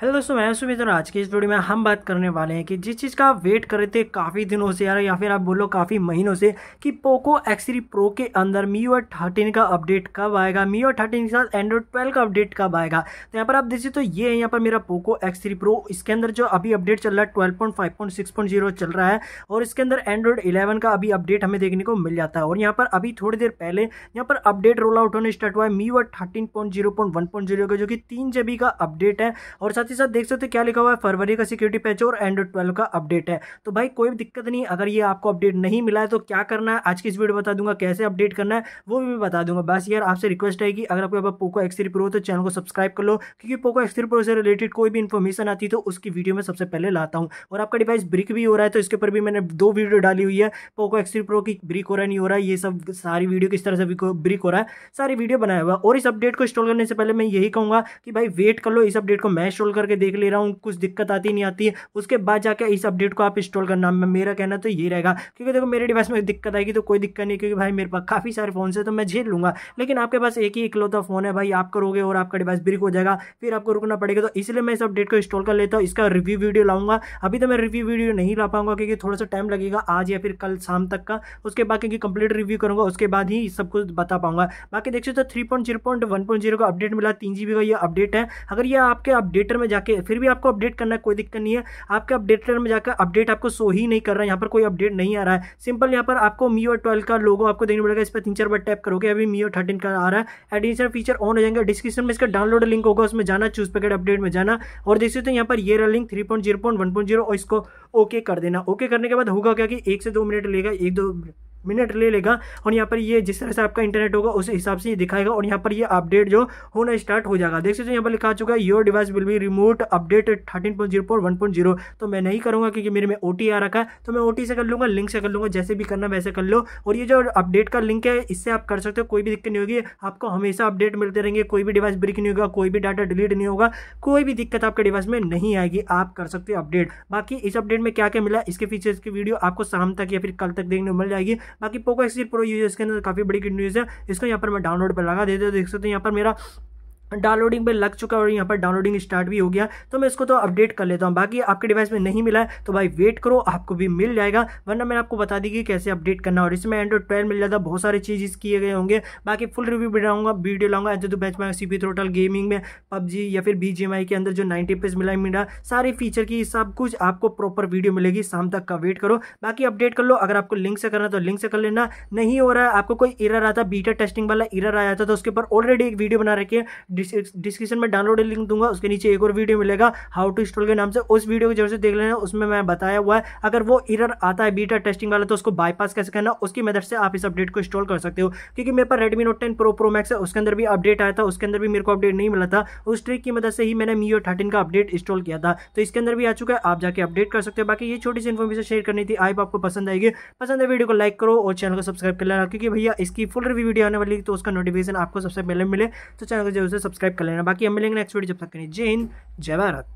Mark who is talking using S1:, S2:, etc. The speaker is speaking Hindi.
S1: हेलो दोस्तों मैं सुमित और आज की इस वीडियो में हम बात करने वाले हैं कि जिस चीज़ का आप वेट कर रहे थे काफ़ी दिनों से यार या फिर आप बोलो काफ़ी महीनों से कि पोको थ्री प्रो के अंदर मी ओ थर्टीन का अपडेट कब आएगा मी ओ थर्टीन के साथ एंड्रॉइड ट्वेल्व का अपडेट कब आएगा तो यहाँ पर आप देखिए तो ये है यहाँ पर मेरा पोको थ्री प्रो इसके अंदर जो अभी अपडेट चल रहा है twelve point point six point zero चल रहा है और इसके अंदर एंड्रॉइड इलेवन का अभी अपडेट हमें देखने को मिल जाता है और यहाँ पर अभी थोड़ी देर पहले यहाँ पर अपडेट रोल आउट होने स्टार्ट हुआ है MIUI thirteen point zero point one point zero का जो कि तीन जी का अपडेट है और साथ साथ ही साथ देख सकते हो क्या लिखा हुआ है फरवरी का सिक्योरिटी पैच और एंड्रॉइड ट्वेल्व का अपडेट है तो भाई कोई भी दिक्कत नहीं अगर ये आपको अपडेट नहीं मिला है तो क्या करना है आज की इस वीडियो बता दूंगा कैसे अपडेट करना है वो भी मैं बता दूंगा बस यार आपसे रिक्वेस्ट है कि अगर आपके पास पोको एक्स थ्री प्रो तो चैनल को सब्सक्राइब कर लो क्योंकि पोको एक्स थ्री प्रो से रिलेटेड कोई भी इन्फॉर्मेशन आती तो उसकी वीडियो में सबसे पहले लाता हूँ और आपका डिवाइस ब्रिक भी हो रहा है तो इसके ऊपर भी मैंने दो वीडियो डाली हुई है पोको एक्स थ्री प्रो की ब्रिक हो रहा नहीं हो रहा है ये सब सारी वीडियो किस तरह से ब्रिक हो रहा है सारी वीडियो बनाया हुआ और इस अपडेट को इंस्टॉल करने से पहले मैं यही कहूँगा कि भाई वेट कर लो इस अपडेट को मैं इंस्टॉल करके देख ले रहा हूँ कुछ दिक्कत आती नहीं आती है उसके बाद जाकर इस अपडेट को आप इंस्टॉल करना मेरा कहना तो ये रहेगा क्योंकि देखो मेरे डिवाइस में दिक्कत आएगी तो कोई दिक्कत नहीं क्योंकि भाई मेरे पास काफ़ी सारे फ़ोन है तो मैं झेल लूँगा लेकिन आपके पास एक ही इकलौता फ़ोन है भाई आप करोगे और आपका डिवाइस ब्रिक हो जाएगा फिर आपको रुकना पड़ेगा तो इसलिए मैं इस अपडेट को इंस्टॉल कर लेता हूँ इसका रिव्यू वीडियो लाऊंगा अभी तो मैं रिव्यू वीडियो नहीं ला पाऊंगा क्योंकि थोड़ा सा टाइम लगेगा आज या फिर कल शाम तक का उसके बाद क्योंकि कंप्लीट रिव्यू करूंगा उसके बाद ही सब कुछ बता पाऊंगा बाकी देखिए तो three point zero point one point zero का अपडेट मिला तीन जी बी का यह अपडेट है अगर यह आपके अपडेटर में में जाके फिर भी आपको अपडेट करना कोई दिक्कत नहीं है आपके अपडेटर में जाकर अपडेट आपको शो ही नहीं कर रहा है यहाँ पर कोई अपडेट नहीं आ रहा है सिंपल यहाँ पर आपको मीओ ट्वेल्व का लोगो आपको देखने पड़ेगा इस पर तीन चार बार टैप करोगे अभी मीओ थर्टीन का आ रहा है एडिशनल फीचर ऑन हो जाएंगे डिस्क्रिप्शन में इसका डाउनलोड लिंक होगा उसमें जाना चूज पैकेट अपडेट में जाना और देख सकते हो यहाँ पर ये रहा link three point zero point one point zero और इसको ओके कर देना ओके करने के बाद होगा क्या कि एक से दो मिनट लेगा एक दो मिनट ले लेगा और यहाँ पर ये जिस तरह से आपका इंटरनेट होगा उस हिसाब से ये दिखाएगा और यहाँ पर ये अपडेट जो होना स्टार्ट हो जाएगा देख सकते हो यहाँ पर लिखा चुका है your device will be remote update thirteen point zero point one point zero तो मैं नहीं करूँगा क्योंकि मेरे में ओ टी आ रखा है तो मैं ओ टी से कर लूँगा लिंक से कर लूँगा जैसे भी करना वैसे कर लो और ये जो अपडेट का लिंक है इससे आप कर सकते हो कोई भी दिक्कत नहीं होगी आपको हमेशा अपडेट मिलते रहेंगे कोई भी डिवाइस ब्रेक नहीं होगा कोई भी डाटा डिलीट नहीं होगा कोई भी दिक्कत आपके डिवाइस में नहीं आएगी आप कर सकते हो अपडेट बाकी इस अपडेट में क्या क्या मिला इसके फीचर्स की वीडियो आपको शाम तक या फिर कल तक देखने को मिल जाएगी बाकी पोको एक्स प्रो यूजर्स के अंदर काफ़ी बड़ी गुड न्यूज़ है इसको यहाँ पर मैं डाउनलोड पर लगा देते देख सकते हैं यहाँ पर मेरा डाउनलोडिंग पे लग चुका है और यहाँ पर डाउनलोडिंग स्टार्ट भी हो गया तो मैं इसको तो अपडेट कर लेता हूँ बाकी आपके डिवाइस में नहीं मिला है तो भाई वेट करो आपको भी मिल जाएगा वरना मैंने आपको बता दी कि कैसे अपडेट करना और इसमें एंड्रॉइड ट्वेल्व मिल जाता बहुत सारे चीज़ किए गए होंगे बाकी फुल रिव्यू बनाऊंगा वीडियो लाऊंगा एंजो तो में सी पी टोटल गेमिंग में पबजी या फिर बी के अंदर जो नाइनटी पेज मिला मिला सारे फीचर की सब कुछ आपको प्रॉपर वीडियो मिलेगी शाम तक का वेट करो बाकी अपडेट कर लो अगर आपको लिंक से करना तो लिंक से कर लेना नहीं हो रहा है आपको कोई इरर आता बीटा टेस्टिंग वाला इरर आया था तो उसके ऊपर ऑलरेडी एक वीडियो बना रखी है डिस्क्रिप्शन में डाउनलोड लिंक दूंगा उसके नीचे एक और वीडियो मिलेगा हाउ टू इंस्टॉल के नाम से उस वीडियो को जरूर से देख लेना उसमें मैं बताया हुआ है अगर वो इरर आता है बीटा टेस्टिंग वाला तो उसको बाईपास कैसे करना उसकी मदद से आप इस अपडेट को इंस्टॉल कर सकते हो क्योंकि मेरे पास Redmi Note ten Pro Pro Max है उसके अंदर भी अपडेट आया था उसके अंदर भी मेरे को अपडेट नहीं मिला था उस ट्रिक की मदद से ही मैंने मीओ थर्टीन का अपडेट इंस्टॉल किया था तो इसके अंदर भी आ चुका है आप जाके अपडेट कर सकते हो बाकी ये छोटी सी इन्फॉर्मेशन शेयर करनी थी आई आपको पसंद आएगी पसंद है वीडियो को लाइक करो और चैनल को सब्सक्राइब कर लेना क्योंकि भैया इसकी फुल रिव्यू वीडियो आने वाली तो उसका नोटिफिकेशन आपको सबसे पहले मिले तो चैनल को जरूर से सब्सक्राइब कर लेना बाकी हम मिलेंगे नेक्स्ट वीडियो जब तक करें जय हिंद जय भारत